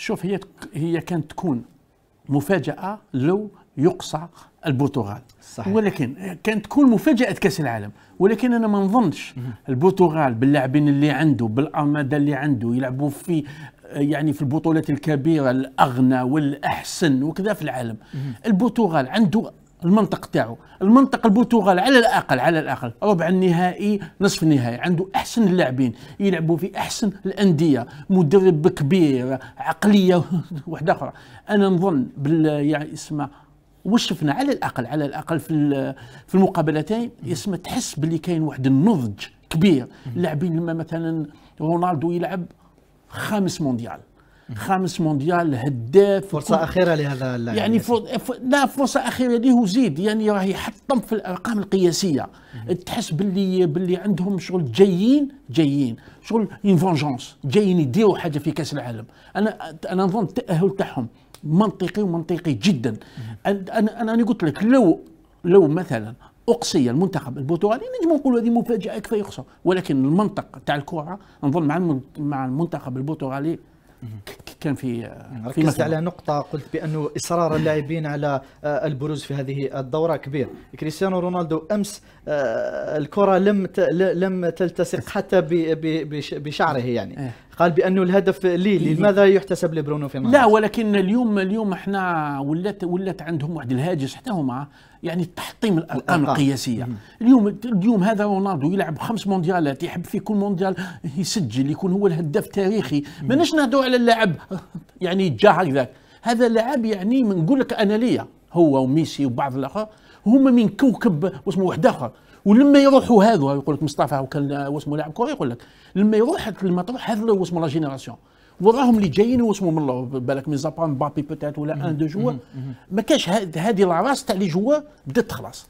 شوف هي هي كانت تكون مفاجاه لو يقصى البرتغال صحيح. ولكن كانت تكون مفاجاه كاس العالم ولكن انا ما نظنش البرتغال باللاعبين اللي عنده بالارماده اللي عنده يلعبوا في يعني في البطولات الكبيره الاغنى والاحسن وكذا في العالم البرتغال عنده المنطق تاعو المنطق البرتغال على الاقل على الاقل ربع النهائي نصف النهائي عنده احسن اللاعبين يلعبوا في احسن الانديه مدرب كبير عقليه واحده اخرى انا نظن بال يعني اسمه وشفنا على الاقل على الاقل في في المقابلتين اسمه تحس باللي كاين واحد النضج كبير اللاعبين لما مثلا رونالدو يلعب خامس مونديال خامس مونديال هداف فرصه اخيره لهذا اللاعب يعني فر... لا فرصه اخيره ليه وزيد يعني راه يحطم في الارقام القياسيه تحس باللي باللي عندهم شغل جايين جايين شغل اون فونجونس جايين يديروا حاجه في كاس العالم انا انا نظن التاهل تاعهم منطقي ومنطقي جدا انا انا قلت لك لو لو مثلا اقصي المنتخب البرتغالي نجم نقولوا هذه مفاجاه كفايه يخسر ولكن المنطق تاع الكره نظن مع مع المنتخب البرتغالي Mm-hmm. كان في في ركزت على نقطه قلت بانه اصرار اللاعبين على آه، البروز في هذه الدوره كبير كريستيانو رونالدو امس آه، الكره لم لم تلتصق حتى بشعره يعني إيه. قال بانه الهدف لي لماذا يحتسب لبرونو في لا ولكن اليوم اليوم احنا ولات ولات عندهم واحد الهاجس حتى هما يعني تحطيم الارقام القياسيه اليوم اليوم هذا رونالدو يلعب خمس مونديالات يحب في كل مونديال يسجل يكون هو الهداف التاريخي ماناش نهضروا على اللاعب يعني جا هكذاك هذا لاعب يعني نقول لك انا ليا هو وميسي وبعض الاخر هما من كوكب واسمه واحد اخر ولما يروحوا هذو يقول لك مصطفى وكان واسمه لاعب كوره يقول لك لما يروح تروح هذا واسمه لا جينيراسيون وراهم اللي جايين واسمه من الله بالك من زابان بابي بوتات ولا ان دو جوا ما كاش هذه لا راس تاع لي جوا بدات تخلص